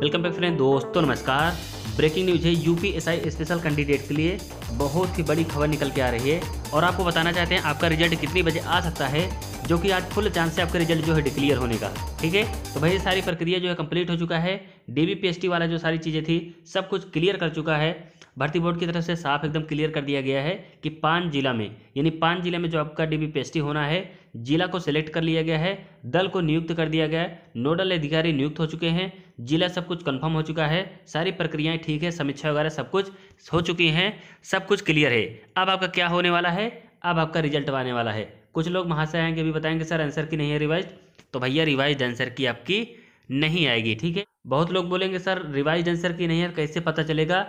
welcome back friend दोस्तों नमस्कार breaking news है यूपीएसआई स्पेशल कैंडिडेट के लिए बहुत ही बड़ी खबर निकल के आ रही है और आपको बताना चाहते हैं आपका रिजल्ट कितनी बजे आ सकता है जो कि आज फुल चांस है आपका रिजल्ट जो है डिक्लियर होने का ठीक है तो भाई सारी प्रक्रिया जो है कंप्लीट हो चुका है डी वाला जो सारी चीज़ें थी सब कुछ क्लियर कर चुका है भर्ती बोर्ड की तरफ से साफ एकदम क्लियर कर दिया गया है कि पान जिला में यानी पान जिले में जो आपका डीबीपीएसटी होना है जिला को सिलेक्ट कर लिया गया है दल को नियुक्त कर दिया गया है नोडल अधिकारी नियुक्त हो चुके हैं जिला सब कुछ कन्फर्म हो चुका है सारी प्रक्रियाएं ठीक है समीक्षा वगैरह सब कुछ हो चुकी हैं सब कुछ क्लियर है अब आपका क्या होने वाला है अब आपका रिजल्ट आने वाला है कुछ लोग वहाँ से आएंगे भी बताएंगे सर आंसर की नहीं है रिवाइज तो भैया रिवाइज आंसर की आपकी नहीं आएगी ठीक है बहुत लोग बोलेंगे सर रिवाइज आंसर की नहीं है कैसे पता चलेगा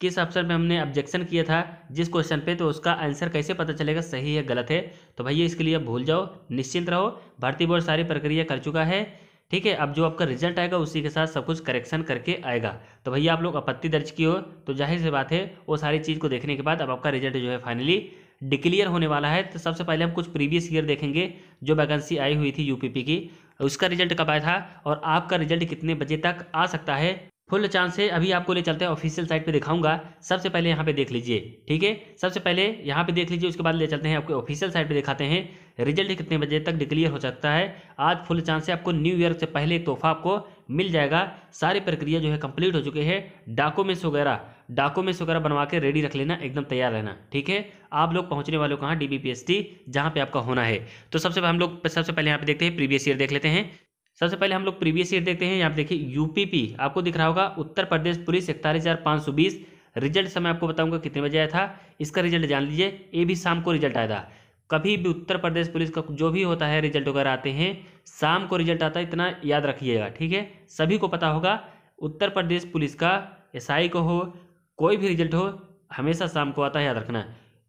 किस ऑप्शन में हमने ऑब्जेक्शन किया था जिस क्वेश्चन पे तो उसका आंसर कैसे पता चलेगा सही है गलत है तो भैया इसके लिए भूल जाओ निश्चिंत रहो भारतीय बोर्ड सारी प्रक्रिया कर चुका है ठीक है अब जो आपका रिजल्ट आएगा उसी के साथ सब कुछ करेक्शन करके आएगा तो भैया आप लोग आपत्ति दर्ज की हो तो जाहिर सी बात है वो सारी चीज़ को देखने के बाद अब आपका रिजल्ट जो है फाइनली डिक्लियर होने वाला है तो सबसे पहले हम कुछ प्रीवियस ईयर देखेंगे जो वैकेंसी आई हुई थी यूपीपी की उसका रिजल्ट कब आया था और आपका रिजल्ट कितने बजे तक आ सकता है फुल चांस है अभी आपको ले चलते हैं ऑफिशियल साइट पे दिखाऊंगा सबसे पहले यहाँ पे देख लीजिए ठीक है सबसे पहले यहाँ पे देख लीजिए उसके बाद ले चलते हैं आपको ऑफिशियल साइट पे दिखाते हैं रिजल्ट कितने बजे तक डिक्लेयर हो सकता है आज फुल चांस है आपको न्यू ईयर से पहले एक तोहफा आपको मिल जाएगा सारी प्रक्रिया जो है कंप्लीट हो चुकी है डॉक्यूमेंट्स वगैरह डॉक्यूमेंट्स वगैरह बनवा के रेडी रख लेना एकदम तैयार रहना ठीक है आप लोग पहुंचने वाले कहाँ डी बी जहाँ पे आपका होना है तो सबसे हम लोग सबसे पहले यहाँ पे देखते हैं प्रीवियस ईयर देख लेते हैं सबसे पहले हम लोग प्रीवियस ईयर देखते हैं यहाँ पर देखिए यूपीपी आपको दिख रहा होगा उत्तर प्रदेश पुलिस इकतालीस हज़ार पाँच सौ बीस रिजल्ट समय आपको बताऊंगा कितने बजे आया था इसका रिजल्ट जान लीजिए ये भी शाम को रिजल्ट आया था कभी भी उत्तर प्रदेश पुलिस का जो भी होता है रिजल्ट वगैरह आते हैं शाम को रिजल्ट आता है इतना याद रखिएगा ठीक है सभी को पता होगा उत्तर प्रदेश पुलिस का एस को हो कोई भी रिजल्ट हो हमेशा शाम को आता है याद रखना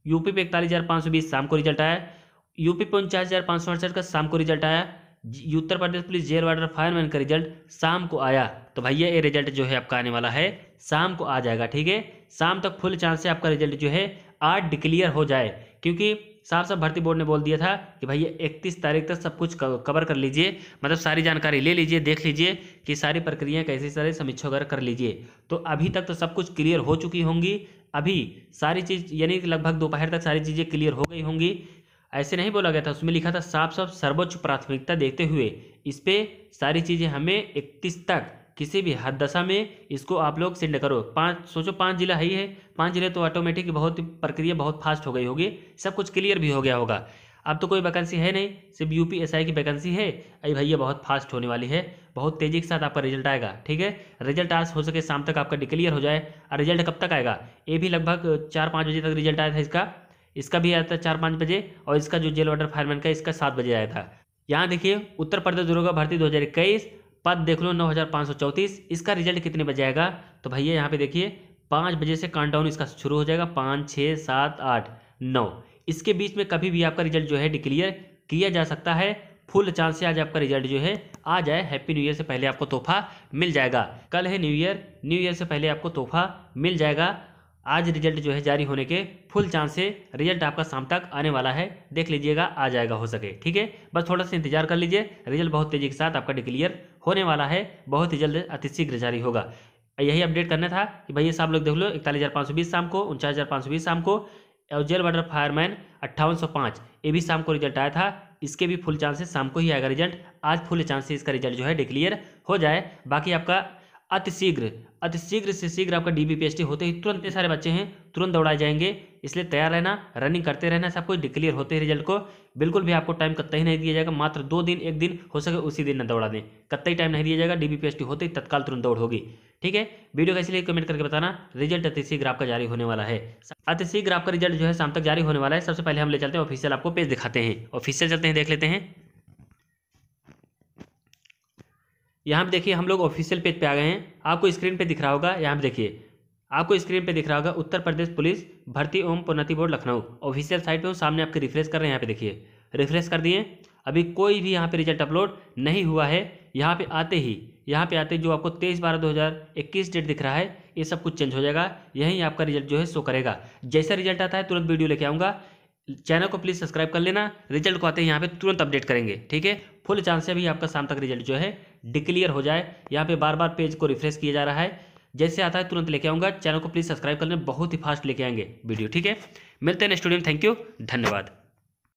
यूपी पे इकतालीस हज़ार पाँच सौ बीस शाम को रिजल्ट आया यूपी पे उनचास हज़ार पाँच सौ अड़सठ का शाम को रिजल्ट आया Uttar Pradesh police jail warder fireman का रिजल्ट शाम को आया तो भैया ये रिजल्ट जो है आपका आने वाला है शाम को आ जाएगा ठीक है शाम तक फुल चांस है आपका रिजल्ट जो है आज डिक्लियर हो जाए क्योंकि साफ साफ भर्ती बोर्ड ने बोल दिया था कि भैया इकतीस तारीख तक सब कुछ कवर कर लीजिए मतलब सारी जानकारी ले लीजिए देख लीजिए कि सारी प्रक्रियाएं कैसे सारी समीक्षा वगैरह कर लीजिए तो अभी तक तो सब कुछ क्लियर हो चुकी होंगी अभी सारी चीज़ यानी लगभग दोपहर तक सारी चीज़ें क्लियर हो गई होंगी ऐसे नहीं बोला गया था उसमें लिखा था साफ साफ सर्वोच्च प्राथमिकता देते हुए इस पर सारी चीज़ें हमें इकतीस तक किसी भी हद दशा में इसको आप लोग सेंड करो पाँच सोचो पाँच जिला ही है पाँच जिले तो ऑटोमेटिक बहुत प्रक्रिया बहुत फास्ट हो गई होगी सब कुछ क्लियर भी हो गया होगा अब तो कोई वैकेंसी है नहीं सिर्फ यू की वैकेंसी है अरे भैया बहुत फास्ट होने वाली है बहुत तेज़ी के साथ आपका रिजल्ट आएगा ठीक है रिजल्ट आज हो सके शाम तक आपका डिक्लियर हो जाए और रिजल्ट कब तक आएगा ये भी लगभग चार पाँच बजे तक रिजल्ट आया था इसका इसका भी आया था चार पाँच बजे और इसका जो जेल वाटर फायरमैन का इसका सात बजे आया था यहाँ देखिए उत्तर प्रदेश दुर्गा भर्ती दो पद देख लो नौ इसका रिजल्ट कितने बजे आएगा तो भैया यहाँ पे देखिए पाँच बजे से डाउन इसका शुरू हो जाएगा पाँच छः सात आठ नौ इसके बीच में कभी भी आपका रिजल्ट जो है डिक्लियर किया जा सकता है फुल चांस से आज आपका रिजल्ट जो है आ जाए हैप्पी न्यू ईयर से पहले आपको तोहफा मिल जाएगा कल है न्यू ईयर न्यू ईयर से पहले आपको तोहफा मिल जाएगा आज रिजल्ट जो है जारी होने के फुल चांस है रिजल्ट आपका शाम तक आने वाला है देख लीजिएगा आ जाएगा हो सके ठीक है बस थोड़ा सा इंतजार कर लीजिए रिजल्ट बहुत तेज़ी के साथ आपका डिक्लियर होने वाला है बहुत ही जल्द अतिशीघ्र जारी होगा यही अपडेट करना था कि भैया साहब लोग देख लो इकतालीस हज़ार पाँच सौ बीस शाम को उनचास हज़ार पाँच सौ बीस शाम को और जेल फायरमैन अट्ठावन सौ पाँच ये भी शाम को रिजल्ट आया था इसके भी फुल चांसेस शाम को ही आएगा रिजल्ट आज फुल चांसेस इसका रिजल्ट जो है डिक्लियर हो जाए बाकी आपका अतिशीघ्र अतिशीघ्र से शीघ्र आपका डी बी होते ही तुरंत सारे बच्चे हैं तुरंत दौड़ाए जाएंगे इसलिए तैयार रहना रनिंग करते रहना सब कुछ डिक्लेयर होते ही रिजल्ट को बिल्कुल भी आपको टाइम कत्ता ही नहीं दिया जाएगा मात्र दो दिन एक दिन हो सके उसी दिन न दौड़ा दें कत्ता ही टाइम नहीं दिया जाएगा डी बी होते ही तत्काल तुरंत दौड़ होगी ठीक है वीडियो का इसलिए कमेंट करके बताना रिजल्ट अतिशीघ्र आपका जारी होने वाला है अतिशीघ्र आपका रिजल्ट जो है शाम तक जारी होने वाला है सबसे पहले हम ले चलते हैं ऑफिशियल आपको पेज दिखाते हैं ऑफिशियल चलते हैं देख लेते हैं यहाँ पे देखिए हम लोग ऑफिशियल पेज पे आ गए हैं आपको स्क्रीन पे दिख रहा होगा यहाँ पे देखिए आपको स्क्रीन पे दिख रहा होगा उत्तर प्रदेश पुलिस भर्ती एवं प्रोन्नति बोर्ड लखनऊ ऑफिशियल साइट पे हूँ सामने आपके रिफ्रेश कर रहे हैं यहाँ पे देखिए रिफ्रेश कर दिए अभी कोई भी यहाँ पे रिजल्ट अपलोड नहीं हुआ है यहाँ पे आते ही यहाँ पे आते जो आपको तेईस बारह दो हज़ार इक्कीस डेट दिख रहा है ये सब कुछ चेंज हो जाएगा यही आपका रिजल्ट जो है शो करेगा जैसा रिजल्ट आता है तुरंत वीडियो लेके आऊँगा चैनल को प्लीज़ सब्सक्राइब कर लेना रिजल्ट को आते हैं यहाँ पे तुरंत अपडेट करेंगे ठीक है फुल चांस है भी आपका शाम तक रिजल्ट जो है डिक्लियर हो जाए यहाँ पे बार बार पेज को रिफ्रेश किया जा रहा है जैसे आता है तुरंत लेके आऊँगा चैनल को प्लीज़ सब्सक्राइब कर लेना बहुत ही फास्ट लेके आएंगे वीडियो ठीक है मिलते हैं स्टूडियो थैंक यू धन्यवाद